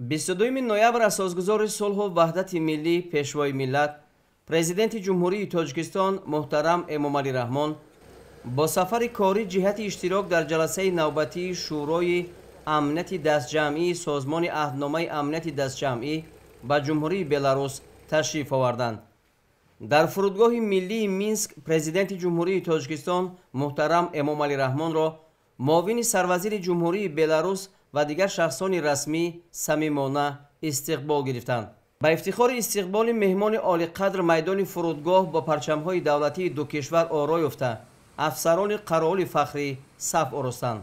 22 ноябр аз созгузори сулҳу ваҳдати милли пешвои миллат президенти ҷумҳурии тоҷикистон муҳтарам эмомалӣ раҳмон бо сафари корӣ ҷиҳати иштирок дар ҷаласаи навбатии шӯрои амнияти дастҷамъии созмони аҳдномаи амнияти дастҷамъӣ ба ҷумҳурии беларус ташриф оварданд дар фурудгоҳи миллии минск президенти ҷумҳурии тоҷикистон муҳтарам эмомалӣ раҳмонро муовини сарвазири ҷумҳурии беларус ва дигар шахсони расмӣ самимона истиқбол гирифтанд ба ифтихори истиқболи меҳмони олиқадр майдони фурудгоҳ бо парчамҳои давлатии ду кишвар оро ёфта афсарони қароли фахрӣ саф оростанд